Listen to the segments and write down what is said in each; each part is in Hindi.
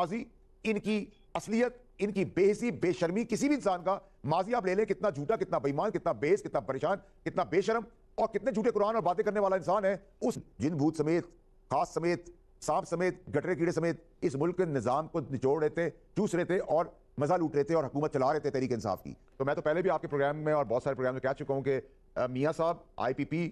माजी इनकी असलियत इनकी बेहसी बेशर्मी किसी भी इंसान का माजी आप ले लें कितना झूठा कितना बेईमान कितना बेस कितना परेशान कितना बेशरम और कितने झूठे कुरान और बातें करने वाला इंसान है उस जिन भूत समेत खास समेत सांप समेत गटरे कीड़े समेत इस मुल्क के निज़ाम को निचोड़ रहे थे चूस रहे थे और मजा लूट रहे थे और हुकूमत चला रहे थे तरीके इंसाफ की तो मैं तो पहले भी आपके प्रोग्राम में और बहुत सारे प्रोग्राम में कह चुका हूँ कि मियाँ साहब P P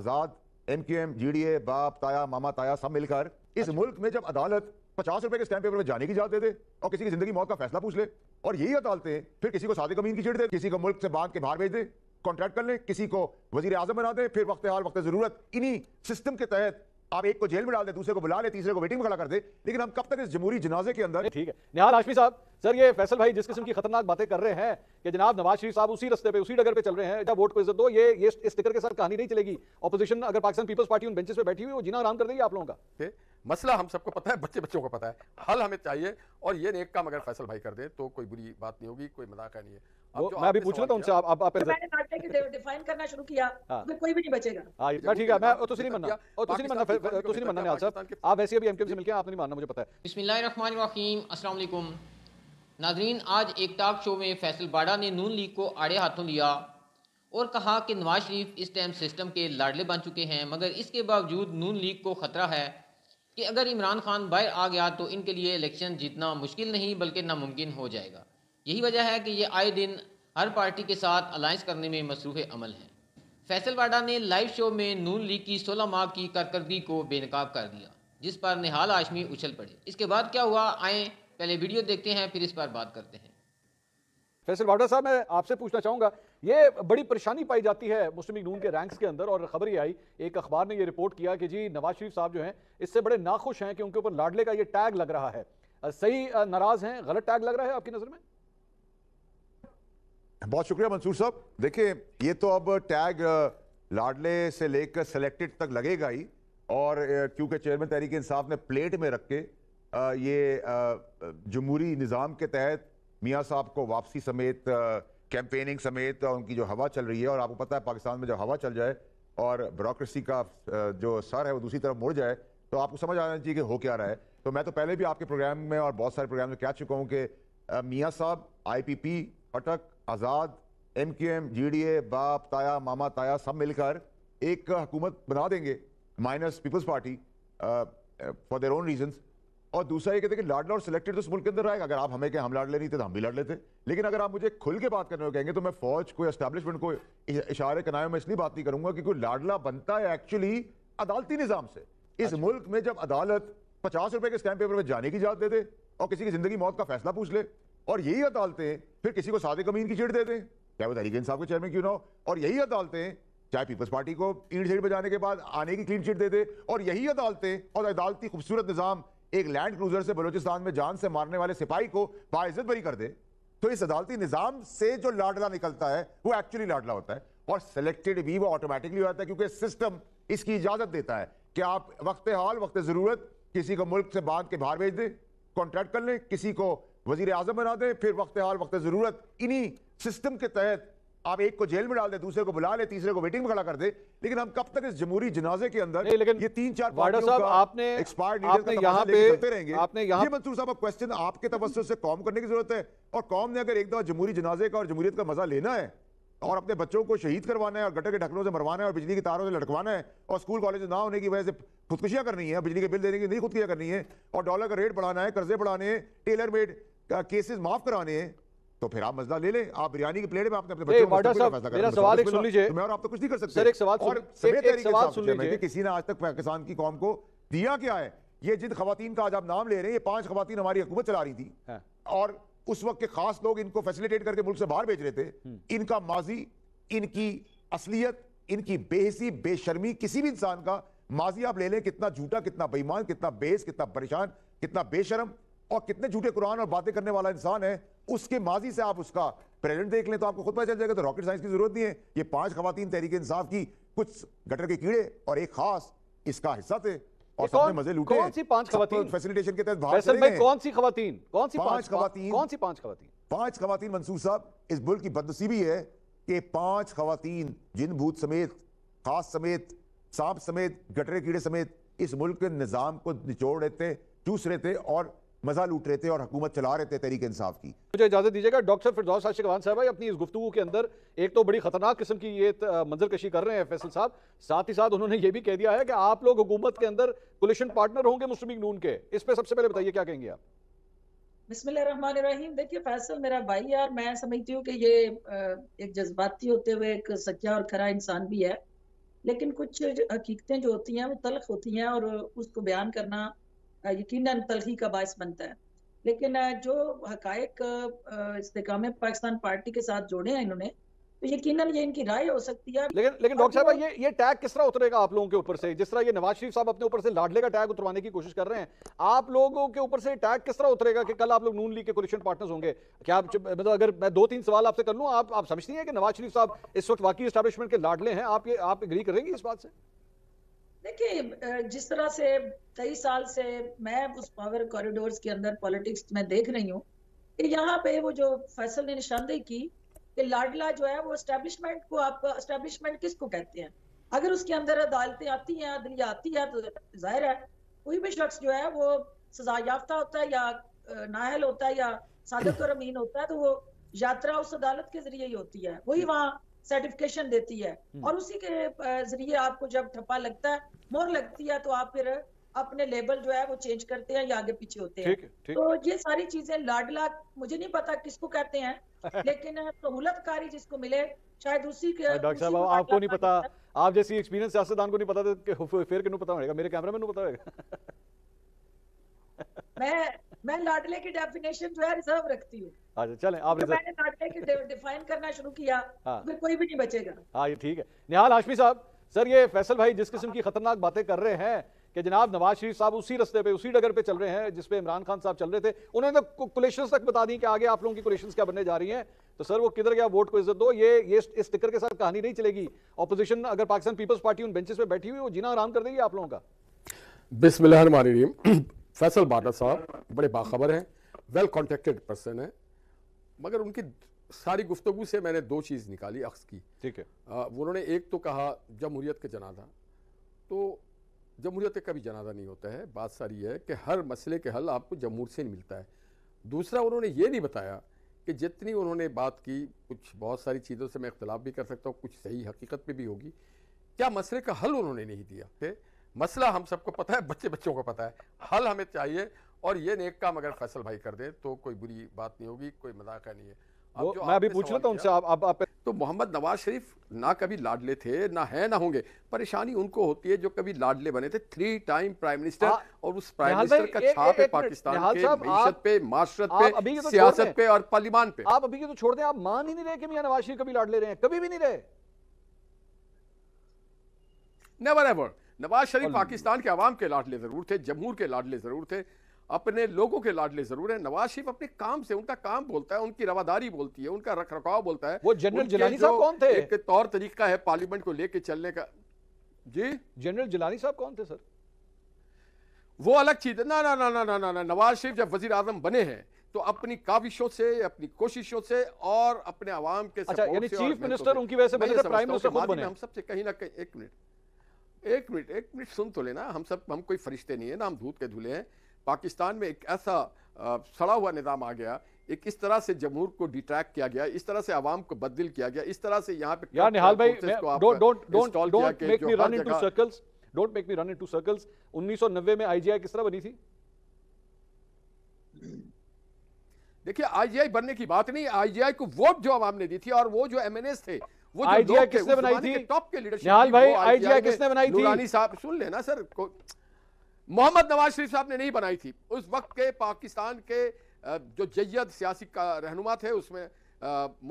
Azad M Q M G D A बाप ताया मामा ताया सब मिलकर इस अच्छा। मुल्क में जब अदालत पचास रुपए के स्टैम्प पेपर में जाने की इजाजत दे दे और किसी की जिंदगी मौत का फैसला पूछ ले और यही हैं फिर किसी को सादे कमीन की छिड़ दे किसी को मुल्क से बांध के बाहर भेज दे कॉन्ट्रैक्ट कर ले किसी को वजीर आजम बना दे फिर वक्त हाल वक्त जरूरत इन्हीं सिस्टम के तहत आप एक को जेल में डाल दे दूसरे को बुला ले तीसरे को वेटिंग में खड़ा कर दे लेकिन हम कब तक इस जमुरी जनाजे के अंदर ठीक है निहाल हाशमी साहब सर ये फैसल भाई जिस किस्म की खतरनाक बातें कर रहे हैं कि जनाब नवाज शरीफ साहब उसी रस्ते पे उसी डगर पे चल रहे हैं वोट को इज्जत दो ये ये स्टिकर के साथ कहानी नहीं चलेगी अपोजिशन अगर पाकिस्तान पीपल्स पार्टी उन बेंचेस पे बैठी हुई वो जीना आराम कर देगी आप लोगों का मसला हम सबको पता है बच्चे बच्चों को पता है हल हमें चाहिए और ये नेक काम अगर फैसल भाई कर दे तो कोई बुरी बात नहीं होगी कोई मजाक नहीं है मैं अभी पूछ रहा था उनसे आप आप आपने नाटक डिफाइन करना शुरू किया हाँ। तो कोई भी नहीं बचेगा हां ठीक है मैं तो नहीं मानना और तो नहीं मानना तो नहीं मानना निहाल साहब आप वैसे अभी एमकेएम से मिलके आपने नहीं मानना मुझे पता है बिस्मिल्लाहिर्रहमानिर रहीम अस्सलाम वालेकुम नाजरीन आज एक टॉक शो में फैसल बाड़ा ने नून लीग को आड़े हाथों लिया और कहा कि नवाज शरीफ इस टाइम सिस्टम के लाडले बन चुके हैं मगर इसके बावजूद नून लीग को ख़तरा है कि अगर इमरान खान बाहर आ गया तो इनके लिए इलेक्शन जीतना मुश्किल नहीं बल्कि नामुमकिन हो जाएगा यही वजह है कि ये आए दिन हर पार्टी के साथ अलायंस करने में मसरूफ़ अमल हैं फैसल ने लाइव शो में नून लीग की सोलह माह की कारकर्दगी को बेनकाब कर दिया जिस पर निहाल आशमी उछल पड़े इसके बाद क्या हुआ आए पहले वीडियो देखते हैं फिर इस पर बात करते हैं फैसल वाडा साहब मैं आपसे पूछना चाहूँगा ये बड़ी परेशानी पाई जाती है मुस्लिम लीग नून के रैंक्स के अंदर और खबर ही आई एक अखबार ने ये रिपोर्ट किया कि जी नवाज शरीफ साहब जो हैं इससे बड़े नाखुश हैं कि उनके ऊपर लाडले का ये टैग लग रहा है सही नाराज़ हैं गलत टैग लग रहा है आपकी नज़र में बहुत शुक्रिया मंसूर साहब देखिए ये तो अब टैग लाडले से लेकर सेलेक्टेड तक लगेगा ही और क्योंकि चेयरमैन तहरीक इंसाफ ने प्लेट में रख के ये जमहूरी निज़ाम के तहत मियाँ साहब को वापसी समेत कैंपेनिंग समेत उनकी जो हवा चल रही है और आपको पता है पाकिस्तान में जब हवा चल जाए और ब्रोक्रेसी का जो सर है वो दूसरी तरफ मुड़ जाए तो आपको समझ आना चाहिए कि हो क्या रहा है तो मैं तो पहले भी आपके प्रोग्राम में और बहुत सारे प्रोग्राम में कह चुका हूँ कि मियाँ साहब आई पी अटक Azad M Q M G D A बाप ताया मामा ताया सब मिलकर एक हुकूमत बना देंगे minus Peoples party for their own reason और दूसरा ये कहते हैं कि लाडला और सिलेक्टेड तो उस मुल्क के अंदर आएगा अगर आप हमें कहें हम लाड ले रही थे तो हम भी लड़ लेते लेकिन अगर आप मुझे खुल के बात करने को कहेंगे तो मैं फौज को एस्टैब्लिशमेंट को इशारे कनायों में इसलिए बात नहीं करूंगा कि कोई लाडला बनता है एक्चुअली अदालती निज़ाम से इस अच्छा। मुल्क में जब अदालत पचास रुपए के स्टैम्प पेपर में जाने की इजाजत दे दे और किसी की जिंदगी मौत का फैसला पूछ ले और यही अदालतें फिर किसी को सादे कमीन की चिट दे दें चाहे वो तहरीक इंसाफ के चेयरमैन क्यों ना हो और यही अदालतें चाहे पीपल्स पार्टी को ईंट सीट बजाने के बाद आने की क्लीन चिट दे दें और यही अदालतें और अदालती खूबसूरत निज़ाम एक लैंड क्रूजर से बलोचिस्तान में जान से मारने वाले सिपाही को बाइज्जत बरी कर दे तो इस अदालती निज़ाम से जो लाडला निकलता है वो एक्चुअली लाडला होता है और सेलेक्टेड भी वो ऑटोमेटिकली होता है क्योंकि सिस्टम इसकी इजाज़त देता है कि आप वक्त हाल वक्त ज़रूरत किसी को मुल्क से बांध के बाहर भेज दें कॉन्ट्रैक्ट कर लें किसी को वजीर आजम बना दें फिर वक्त हाल वक्त ज़रूरत इन्हीं सिस्टम के तहत आप एक को जेल में डाल दे दूसरे को बुला ले तीसरे को वेटिंग में खड़ा कर दे लेकिन हम कब तक इस जमुरी जनाजे के अंदर लेकिन ये तीन चार वाडो साहब आपने आपने पे रहेंगे आपने ये मंसूर साहब क्वेश्चन आपके तवस्सुर से कॉम करने की जरूरत है और कॉम ने अगर एक दफा जमहूरी जनाजे का और जमुरीत का मजा लेना है और अपने बच्चों को शहीद करवाना है और गटर के ढकनों से मरवाना है और बिजली की तारों से लटकवाना है और स्कूल कॉलेज ना होने की वजह से खुदकुशियाँ करनी है बिजली के बिल देने की नहीं खुदकुशियाँ करनी है और डॉलर का रेट बढ़ाना है कर्जे बढ़ाने हैं टेलर मेड केसेस माफ कराने हैं तो फिर आप मसला ले लें आप बिरयानी की प्लेट में आपने अपने बच्चों को तो आप तो कुछ नहीं कर सकते किसी ने आज तक पाकिस्तान की कौम को दिया क्या है ये जिन खातन का आज आप नाम ले रहे हैं ये पांच खातन हमारी हुकूमत चला रही थी हाँ। और उस वक्त के खास लोग इनको फैसिलिटेट करके मुल्क से बाहर भेज रहे थे हम्म। इनका माजी इनकी असलियत इनकी बेहसी बेशर्मी किसी भी इंसान का माजी आप ले लें कितना झूठा कितना बेईमान कितना बेस कितना परेशान कितना बेशरम और कितने झूठे कुरान और बातें करने वाला इंसान है उसके माजी से आप उसका प्रेजेंट देख लें तो आपको खुद पता चल जाएगा तो रॉकेट साइंस की जरूरत नहीं है ये पांच खातन तहरीक इंसाफ की कुछ गटर के कीड़े और एक खास इसका हिस्सा थे और सबने मजे लूटे कौन सी पांच तो खातन फैसिलिटेशन के तहत भाग चले कौन सी खवातीन कौन सी पांच खातन कौन सी पांच खातन पांच खातन मंसूर साहब इस बुल की बदनसीबी है कि पांच खातन जिन भूत समेत खास समेत सांप समेत गटरे कीड़े समेत इस मुल्क के निज़ाम को निचोड़ रहे थे चूस रहे थे और मजा लूट रहे थे और हुकूमत चला रहे थे तरीके इंसाफ की मुझे इजाजत दीजिएगा डॉक्टर फिरदौस आशिकवान साहब अपनी इस गुफ्तु के अंदर एक तो बड़ी खतरनाक किस्म की ये मंजर कशी कर रहे हैं फैसल साहब साथ ही साथ उन्होंने ये भी कह दिया है कि आप लोग हुकूमत के अंदर कोलिशन पार्टनर होंगे मुस्लिम नून के इस पर सबसे पहले बताइए क्या कहेंगे आप बिस्मिल्लाहिर्रहमानिर्रहीम देखिए फैसल मेरा भाई यार मैं समझती हूँ कि ये एक जज्बाती होते हुए एक सच्चा और खरा इंसान भी है लेकिन कुछ हकीकतें जो होती हैं वो तलख होती हैं और उसको बयान करना यकीन तलखी का बायस बनता है लेकिन जो हकायक इस्तेकाम पाकिस्तान पार्टी के साथ जोड़े हैं इन्होंने तो यकीन ये इनकी राय हो सकती है लेकिन लेकिन डॉक्टर साहब ये ये टैग किस तरह उतरेगा आप लोगों के ऊपर से जिस तरह ये नवाज शरीफ साहब अपने ऊपर से लाडले का टैग उतरवाने की कोशिश कर रहे हैं आप लोगों के ऊपर से टैग किस तरह उतरेगा कि कल आप लोग नून लीग के कोलिशन पार्टनर्स होंगे क्या आप मतलब अगर मैं दो तीन सवाल आपसे कर लूँ आप आप समझती हैं कि नवाज शरीफ साहब इस वक्त वाकई इस्टेब्लिशमेंट के लाडले हैं आप ये आप एग्री करेंगे इस बात से देखिए जिस तरह से कई साल से मैं उस पावर कॉरिडोर्स के अंदर पॉलिटिक्स में देख रही हूँ कि यहाँ पे वो जो फैसल ने निशानदेही की कि लाडला जो है वो स्टैब्लिशमेंट को आप स्टैब्लिशमेंट किसको कहते हैं अगर उसके अंदर अदालतें आती हैं अदलिया आती है तो जाहिर है कोई भी शख्स जो है वो सजा याफ्ता होता है या नाहल होता है या सादक और अमीन होता है तो वो यात्रा उस अदालत के जरिए ही होती है वही वहाँ सर्टिफिकेशन देती है हम्म। और उसी के जरिए आपको जब ठप्पा लगता है मोर लगती है तो आप फिर अपने लेबल जो है वो चेंज करते हैं या आगे पीछे होते हैं तो ये सारी चीजें लाडला मुझे नहीं पता किसको कहते हैं लेकिन सहूलतकारी जिसको मिले शायद उसी के हाँ, डॉक्टर साहब आपको नहीं पता आप जैसी एक्सपीरियंस सियासतदान को नहीं पता तो फिर किनू पता होगा मेरे कैमरा मैन पता होगा मैं मैं लाडले की डेफिनेशन जो है रिजर्व रखती हूँ अच्छा चलें आप तो मैंने लाडले की डिफाइन करना शुरू किया हाँ। फिर कोई भी नहीं बचेगा हाँ ये ठीक है निहाल हाशमी साहब सर ये फैसल भाई जिस किस्म की खतरनाक बातें कर रहे हैं कि जनाब नवाज शरीफ साहब उसी रस्ते पे उसी डगर पे चल रहे हैं जिस पे इमरान खान साहब चल रहे थे उन्होंने तो कुलेशन तक बता दी कि आगे आप लोगों की कुलेशन क्या बनने जा रही हैं तो सर वो किधर गया वोट को इज्जत दो ये ये इस टिकर के साथ कहानी नहीं चलेगी ऑपोजिशन अगर पाकिस्तान पीपल्स पार्टी उन बेंचेस पे बैठी हुई वो जीना आराम कर देगी आप लोगों का बिस्मिल्लाह फैसल बाडा साहब बड़े बाखबर हैं वेल कॉन्टेक्टेड पर्सन है मगर उनकी सारी गुफ्तु से मैंने दो चीज़ निकाली अक्स की ठीक है उन्होंने एक तो कहा जमहूरीत का जनाजा तो जमहूरीत का भी जनाजा नहीं होता है बात सारी है कि हर मसले के हल आपको जमहूर से नहीं मिलता है दूसरा उन्होंने ये नहीं बताया कि जितनी उन्होंने बात की कुछ बहुत सारी चीज़ों से मैं इख्तलाफ भी कर सकता हूँ कुछ सही हकीकत पे भी होगी क्या मसले का हल उन्होंने नहीं दिया मसला हम सबको पता है बच्चे बच्चों को पता है हल हमें चाहिए और ये नेक काम अगर फैसल भाई कर दे तो कोई बुरी बात नहीं होगी कोई मजाक नहीं है वो, मैं अभी पूछ लेता उनसे आप, आप, आप तो मोहम्मद नवाज शरीफ ना कभी लाडले थे ना है ना होंगे परेशानी उनको होती है जो कभी लाडले बने थे थ्री टाइम प्राइम मिनिस्टर और उस प्राइम मिनिस्टर का छाप है पाकिस्तान के पे माशरत पे तो सियासत पे और पार्लिमान पे आप अभी तो छोड़ दें आप मान ही नहीं रहे कि नवाज शरीफ कभी लाडले रहे हैं कभी भी नहीं रहे नेवर एवर नवाज शरीफ पाकिस्तान के आवाम के लाडले ज़रूर थे जमहूर के लाडले ज़रूर थे अपने लोगों के लाडले ज़रूर हैं नवाज शरीफ अपने काम से उनका काम बोलता है उनकी रवादारी बोलती है उनका रख रखाव बोलता है वो जनरल जिलानी साहब कौन थे एक तौर तरीका है पार्लियामेंट को लेके चलने का जी जनरल जिलानी साहब कौन थे सर वो अलग चीज़ है ना ना ना ना ना ना, ना नवाज शरीफ जब वजीर आजम बने हैं तो अपनी काविशों से अपनी कोशिशों से और अपने आवाम के अच्छा, चीफ मिनिस्टर तो उनकी वजह से प्राइम मिनिस्टर हम सबसे कहीं ना कहीं एक मिनट एक मिनट एक मिनट सुन तो लेना हम सब हम कोई फरिश्ते नहीं है ना हम धूत के धुले हैं पाकिस्तान में एक ऐसा सड़ा हुआ निज़ाम आ गया एक इस तरह से जमहूर को डिट्रैक्ट किया गया इस तरह से आवाम को बदल किया गया इस तरह से यहाँ पे यार निहाल भाई don't don't make me run into circles उन्नीस सौ नब्बे रन इनटू सर्कल्स 1990 में आईजीआई किस तरह बनी थी देखिए आईजीआई बनने की बात नहीं आईजीआई को वोट जो आवाम ने दी थी और वो जो एमएनएस थे वो आइडिया किसने बनाई थी टॉप के लीडरशिप निहाल भाई आइडिया किसने बनाई थी नूरानी साहब सुन लेना सर मोहम्मद नवाज शरीफ साहब ने नहीं बनाई थी उस वक्त के पाकिस्तान के जो जैयद सियासी का रहनुमा थे उसमें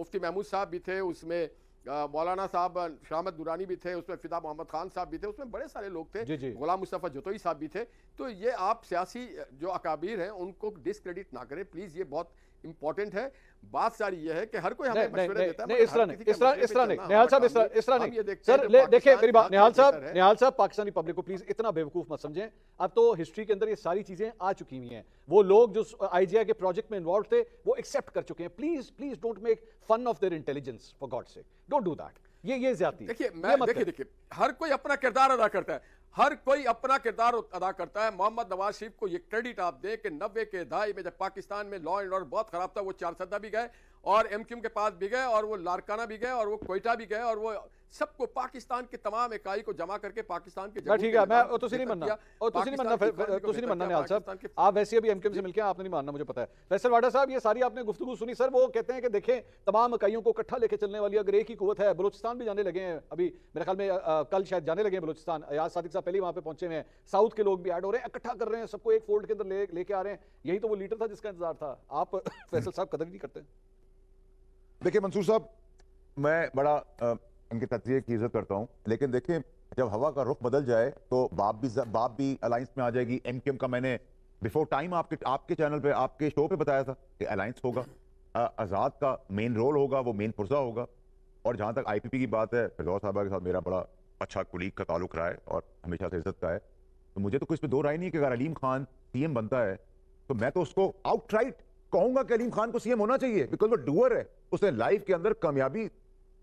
मुफ्ती महमूद साहब भी थे उसमें मौलाना साहब शामद दुरानी भी थे उसमें फिदा मोहम्मद खान साहब भी थे उसमें बड़े सारे लोग थे गुलाम मुस्तफ़ा जतोई साहब भी थे तो ये आप सियासी जो अकाबीर हैं उनको डिसक्रेडिट ना करें प्लीज़ ये बहुत इंपॉर्टेंट है बात सारी यह है कि हर कोई हमें मशवरे देता है इस तरह नहीं इस तरह इस नहीं इस तरह नहीं सर देखिए मेरी बात निहाल साहब निहाल साहब पाकिस्तानी पब्लिक को प्लीज इतना बेवकूफ मत समझें अब तो हिस्ट्री के अंदर ये सारी चीजें आ चुकी हुई हैं वो लोग जो आईजीआई के प्रोजेक्ट में इन्वॉल्व थे वो एक्सेप्ट कर चुके हैं please please don't make fun of their intelligence for God से डोंट डू दैट ये ये ज्यादा देखिए मैं देखिए देखिए हर कोई अपना किरदार अदा करता है हर कोई अपना किरदार अदा करता है मोहम्मद नवाज शरीफ को ये क्रेडिट आप दें कि नब्बे के दहाई में जब पाकिस्तान में लॉ एंड ऑर्डर बहुत खराब था वो चार सदा भी गए और एमक्यूम के पास भी गए और वो लारकाना भी गए और वो कोयटा भी गए और वो सबको पाकिस्तान की तमाम इकाई को जमा करके पाकिस्तान के ठीक है मैं तो नहीं मानना और तो नहीं मानना तो नहीं मानना साहब आप वैसे अभी एमकेएम से मिलके आपने नहीं मानना मुझे पता है फैसल वाडा साहब ये सारी आपने गुफ्तु सुनी सर वो कहते हैं कि देखें तमाम इकाइयों को इकट्ठा लेके चलने वाली अगर एक ही कुत है बलोचिस्तान भी जाने लगे हैं अभी मेरे ख्याल में कल शायद जाने लगे हैं बलोचिस्तान याद सादिक साहब पहले वहां पे पहुंचे हुए हैं साउथ के लोग भी एड हो रहे हैं इकट्ठा कर रहे हैं सबको एक फोल्ड के अंदर लेके आ रहे हैं यही तो वो लीडर था जिसका इंतजार था आप फैसल साहब कदर नहीं करते देखिए मंसूर साहब मैं बड़ा इनके तजिए की इज्जत करता हूँ लेकिन देखिए जब हवा का रुख बदल जाए तो बाप भी बाप भी अलायंस में आ जाएगी एम का मैंने बिफोर टाइम आपके आपके चैनल पे आपके शो पे बताया था कि अलायंस होगा आज़ाद का मेन रोल होगा वो मेन पुर्जा होगा और जहाँ तक आईपीपी की बात है फिजौर साहबा के साथ मेरा बड़ा अच्छा कुलीग का ताल्लुक रहा है और हमेशा से इज्जत का है तो मुझे तो कुछ पे दो राय नहीं कि अगर अलीम खान एम बनता है तो मैं तो उसको राइट कहूंगा कि अलीम खान को एम होना चाहिए बिकॉज वो डूअर है उसने लाइफ के अंदर कामयाबी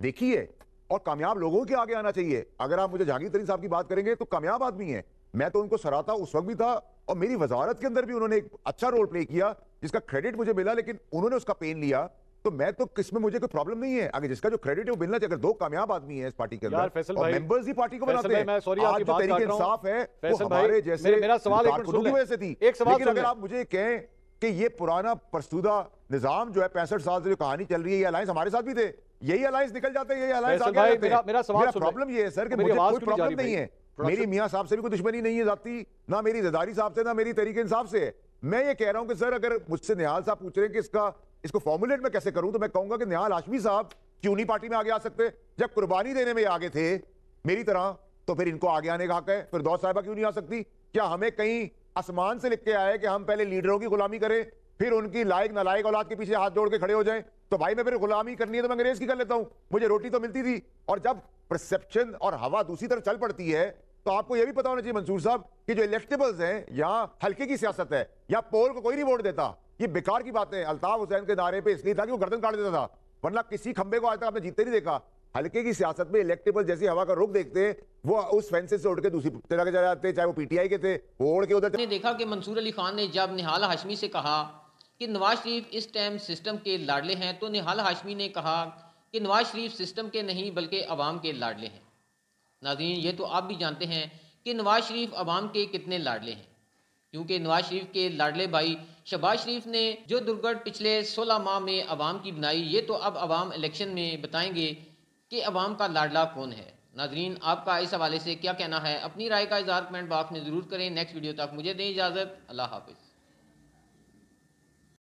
देखी है और कामयाब लोगों के आगे आना चाहिए अगर आप मुझे जागीर तरीन साहब की बात करेंगे तो कामयाब आदमी है मैं तो उनको सराहता उस वक्त भी था और मेरी वजारत के अंदर भी उन्होंने एक अच्छा रोल प्ले किया जिसका क्रेडिट मुझे मिला लेकिन उन्होंने उसका पेन लिया तो मैं तो किसमें मुझे कोई प्रॉब्लम नहीं है अगर जिसका जो क्रेडिट है वो मिलना चाहिए अगर दो कामयाब आदमी है इस पार्टी के अंदर और मेंबर्स ही पार्टी को बनाते हैं आज जो तरीके इंसाफ है वो हमारे जैसे मेरा सवाल एक मिनट सुन ले एक सवाल अगर आप मुझे कहें कि ये पुराना प्रस्तुदा निज़ाम जो है पैंसठ साल से जो कहानी चल रही है ये अलायंस हमारे साथ भी थे यही अलायंस निकल जाते हैं यही अलायंस आगे भाई, मेरा, मेरा सवाल मेरा प्रॉब्लम ये है सर कि मुझे कोई प्रॉब्लम नहीं है मेरी मियाँ साहब से भी कोई दुश्मनी नहीं है जाती ना मेरी जदारी साहब से ना मेरी तरीके इंसाफ से मैं ये कह रहा हूँ कि सर अगर मुझसे निहाल साहब पूछ रहे हैं कि इसका इसको फॉर्मुलेट में कैसे करूँ तो मैं कहूँगा कि निहाल आशमी साहब क्यों नहीं पार्टी में आगे आ सकते जब कुर्बानी देने में आगे थे मेरी तरह तो फिर इनको आगे आने का हक है फिर दौर साहबा क्यों नहीं आ सकती क्या हमें कहीं आसमान से लिख के आया है कि हम पहले लीडरों की गुलामी करें फिर उनकी लायक नलायक औलाद के पीछे हाथ जोड़ के खड़े हो जाएं तो भाई मैं फिर गुलामी करनी है तो मैं अंग्रेज की कर लेता हूं मुझे रोटी तो मिलती थी और जब परसेप्शन और हवा दूसरी तरफ चल पड़ती है तो आपको यह भी पता होना चाहिए मंसूर साहब कि जो इलेक्टेबल्स हैं यहाँ हल्के की सियासत है या पोल को कोई नहीं वोट देता ये बेकार की बात है अल्ताफ हुसैन के नारे पे इसलिए था कि वो गर्दन काट देता था वरना किसी खंबे को आज तक आपने जीते नहीं देखा हल्के की सियासत में इलेक्टेबल जैसी हवा का रुख देखते हैं वो उस फेंसेस से उड़ के दूसरी तरह के चले जाते हैं चाहे वो पीटीआई के थे वो उड़ के उधर ने देखा कि मंसूर अली खान ने जब निहाल हाशमी से कहा कि नवाज शरीफ इस टाइम सिस्टम के लाडले हैं तो निहाल हाशमी ने कहा कि नवाज शरीफ सिस्टम के नहीं बल्कि अवाम के लाडले हैं नाजीन ये तो आप भी जानते हैं कि नवाज शरीफ अवाम के कितने लाडले हैं क्योंकि नवाज शरीफ के लाडले भाई शहबाज शरीफ ने जो दुर्गढ़ पिछले सोलह माह में अवाम की बनाई ये तो अब अवाम इलेक्शन में बताएंगे कि अवाम का लाडला कौन है नाजरीन आपका इस हवाले से क्या कहना है अपनी राय का इजहार कमेंट बॉक्स में ज़रूर करें नेक्स्ट वीडियो तक मुझे दें इजाज़त अल्लाह हाफिज़